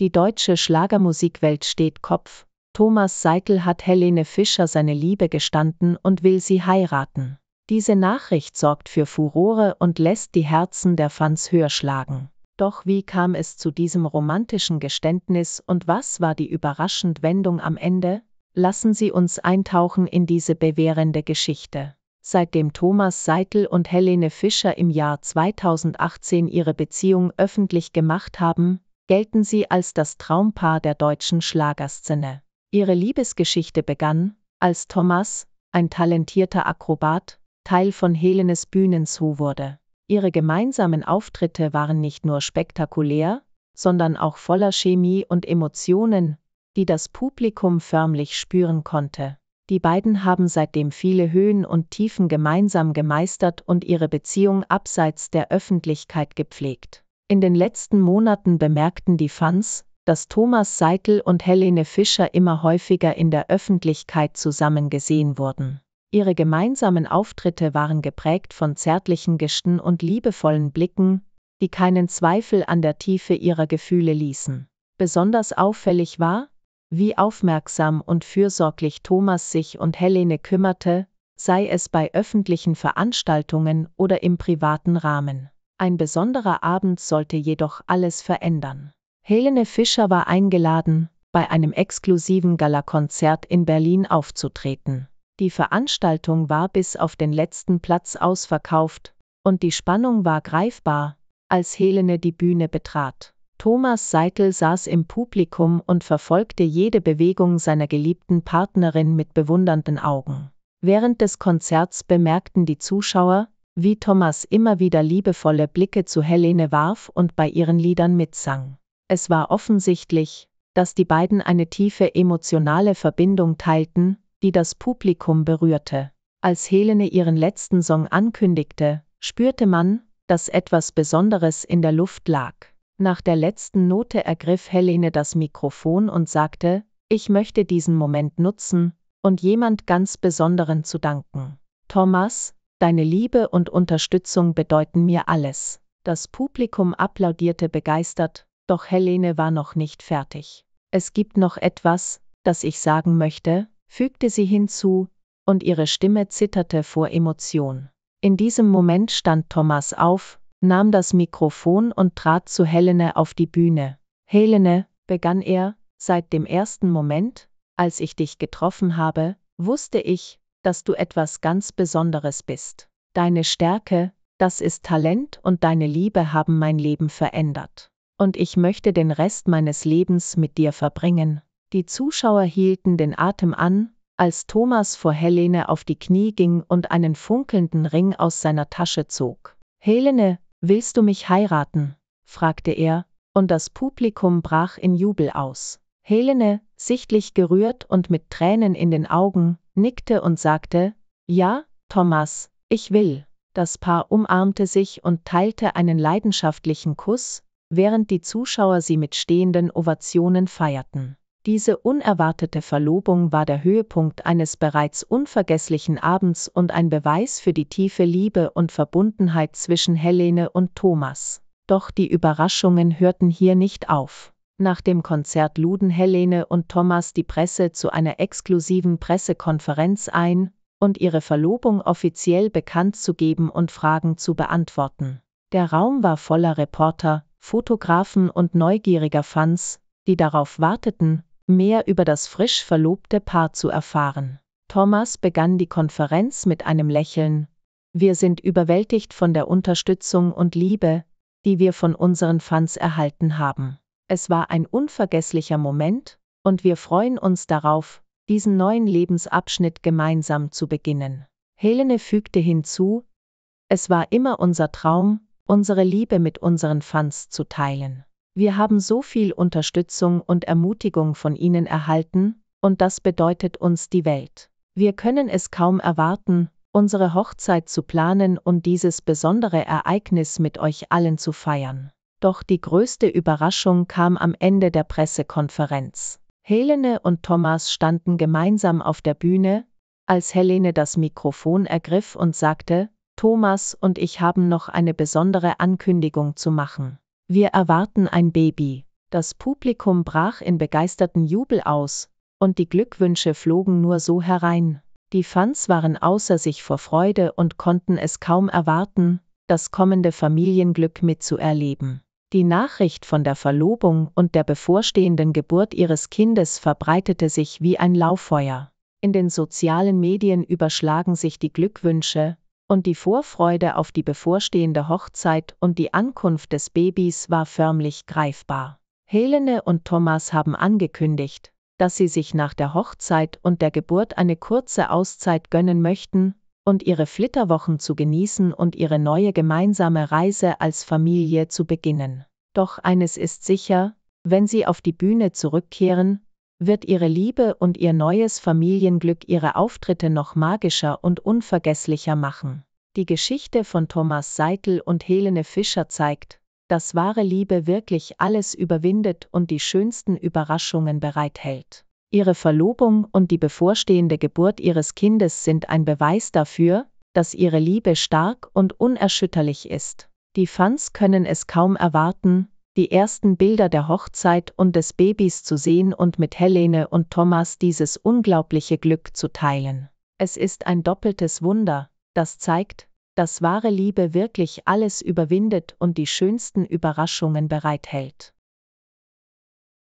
Die deutsche Schlagermusikwelt steht Kopf. Thomas Seitel hat Helene Fischer seine Liebe gestanden und will sie heiraten. Diese Nachricht sorgt für Furore und lässt die Herzen der Fans höher schlagen. Doch wie kam es zu diesem romantischen Geständnis und was war die überraschende Wendung am Ende? Lassen Sie uns eintauchen in diese bewährende Geschichte. Seitdem Thomas Seitel und Helene Fischer im Jahr 2018 ihre Beziehung öffentlich gemacht haben, gelten sie als das Traumpaar der deutschen Schlagerszene. Ihre Liebesgeschichte begann, als Thomas, ein talentierter Akrobat, Teil von Helenes Bühnenshow wurde. Ihre gemeinsamen Auftritte waren nicht nur spektakulär, sondern auch voller Chemie und Emotionen, die das Publikum förmlich spüren konnte. Die beiden haben seitdem viele Höhen und Tiefen gemeinsam gemeistert und ihre Beziehung abseits der Öffentlichkeit gepflegt. In den letzten Monaten bemerkten die Fans, dass Thomas Seitel und Helene Fischer immer häufiger in der Öffentlichkeit zusammen gesehen wurden. Ihre gemeinsamen Auftritte waren geprägt von zärtlichen Gesten und liebevollen Blicken, die keinen Zweifel an der Tiefe ihrer Gefühle ließen. Besonders auffällig war, wie aufmerksam und fürsorglich Thomas sich und Helene kümmerte, sei es bei öffentlichen Veranstaltungen oder im privaten Rahmen. Ein besonderer Abend sollte jedoch alles verändern. Helene Fischer war eingeladen, bei einem exklusiven Galakonzert in Berlin aufzutreten. Die Veranstaltung war bis auf den letzten Platz ausverkauft und die Spannung war greifbar, als Helene die Bühne betrat. Thomas Seitel saß im Publikum und verfolgte jede Bewegung seiner geliebten Partnerin mit bewundernden Augen. Während des Konzerts bemerkten die Zuschauer, wie Thomas immer wieder liebevolle Blicke zu Helene warf und bei ihren Liedern mitsang. Es war offensichtlich, dass die beiden eine tiefe emotionale Verbindung teilten, die das Publikum berührte. Als Helene ihren letzten Song ankündigte, spürte man, dass etwas Besonderes in der Luft lag. Nach der letzten Note ergriff Helene das Mikrofon und sagte, ich möchte diesen Moment nutzen, und jemand ganz Besonderen zu danken. Thomas, Deine Liebe und Unterstützung bedeuten mir alles. Das Publikum applaudierte begeistert, doch Helene war noch nicht fertig. Es gibt noch etwas, das ich sagen möchte, fügte sie hinzu, und ihre Stimme zitterte vor Emotion. In diesem Moment stand Thomas auf, nahm das Mikrofon und trat zu Helene auf die Bühne. Helene, begann er, seit dem ersten Moment, als ich dich getroffen habe, wusste ich, dass du etwas ganz Besonderes bist. Deine Stärke, das ist Talent und deine Liebe haben mein Leben verändert. Und ich möchte den Rest meines Lebens mit dir verbringen. Die Zuschauer hielten den Atem an, als Thomas vor Helene auf die Knie ging und einen funkelnden Ring aus seiner Tasche zog. Helene, willst du mich heiraten? fragte er, und das Publikum brach in Jubel aus. Helene, sichtlich gerührt und mit Tränen in den Augen, nickte und sagte, Ja, Thomas, ich will. Das Paar umarmte sich und teilte einen leidenschaftlichen Kuss, während die Zuschauer sie mit stehenden Ovationen feierten. Diese unerwartete Verlobung war der Höhepunkt eines bereits unvergesslichen Abends und ein Beweis für die tiefe Liebe und Verbundenheit zwischen Helene und Thomas. Doch die Überraschungen hörten hier nicht auf nach dem Konzert luden Helene und Thomas die Presse zu einer exklusiven Pressekonferenz ein, und ihre Verlobung offiziell bekannt zu geben und Fragen zu beantworten. Der Raum war voller Reporter, Fotografen und neugieriger Fans, die darauf warteten, mehr über das frisch verlobte Paar zu erfahren. Thomas begann die Konferenz mit einem Lächeln. Wir sind überwältigt von der Unterstützung und Liebe, die wir von unseren Fans erhalten haben. Es war ein unvergesslicher Moment, und wir freuen uns darauf, diesen neuen Lebensabschnitt gemeinsam zu beginnen. Helene fügte hinzu, es war immer unser Traum, unsere Liebe mit unseren Fans zu teilen. Wir haben so viel Unterstützung und Ermutigung von ihnen erhalten, und das bedeutet uns die Welt. Wir können es kaum erwarten, unsere Hochzeit zu planen und dieses besondere Ereignis mit euch allen zu feiern. Doch die größte Überraschung kam am Ende der Pressekonferenz. Helene und Thomas standen gemeinsam auf der Bühne, als Helene das Mikrofon ergriff und sagte, Thomas und ich haben noch eine besondere Ankündigung zu machen. Wir erwarten ein Baby. Das Publikum brach in begeisterten Jubel aus, und die Glückwünsche flogen nur so herein. Die Fans waren außer sich vor Freude und konnten es kaum erwarten, das kommende Familienglück mitzuerleben. Die Nachricht von der Verlobung und der bevorstehenden Geburt ihres Kindes verbreitete sich wie ein Lauffeuer. In den sozialen Medien überschlagen sich die Glückwünsche, und die Vorfreude auf die bevorstehende Hochzeit und die Ankunft des Babys war förmlich greifbar. Helene und Thomas haben angekündigt, dass sie sich nach der Hochzeit und der Geburt eine kurze Auszeit gönnen möchten, und ihre Flitterwochen zu genießen und ihre neue gemeinsame Reise als Familie zu beginnen. Doch eines ist sicher, wenn sie auf die Bühne zurückkehren, wird ihre Liebe und ihr neues Familienglück ihre Auftritte noch magischer und unvergesslicher machen. Die Geschichte von Thomas Seitel und Helene Fischer zeigt, dass wahre Liebe wirklich alles überwindet und die schönsten Überraschungen bereithält. Ihre Verlobung und die bevorstehende Geburt Ihres Kindes sind ein Beweis dafür, dass Ihre Liebe stark und unerschütterlich ist. Die Fans können es kaum erwarten, die ersten Bilder der Hochzeit und des Babys zu sehen und mit Helene und Thomas dieses unglaubliche Glück zu teilen. Es ist ein doppeltes Wunder, das zeigt, dass wahre Liebe wirklich alles überwindet und die schönsten Überraschungen bereithält.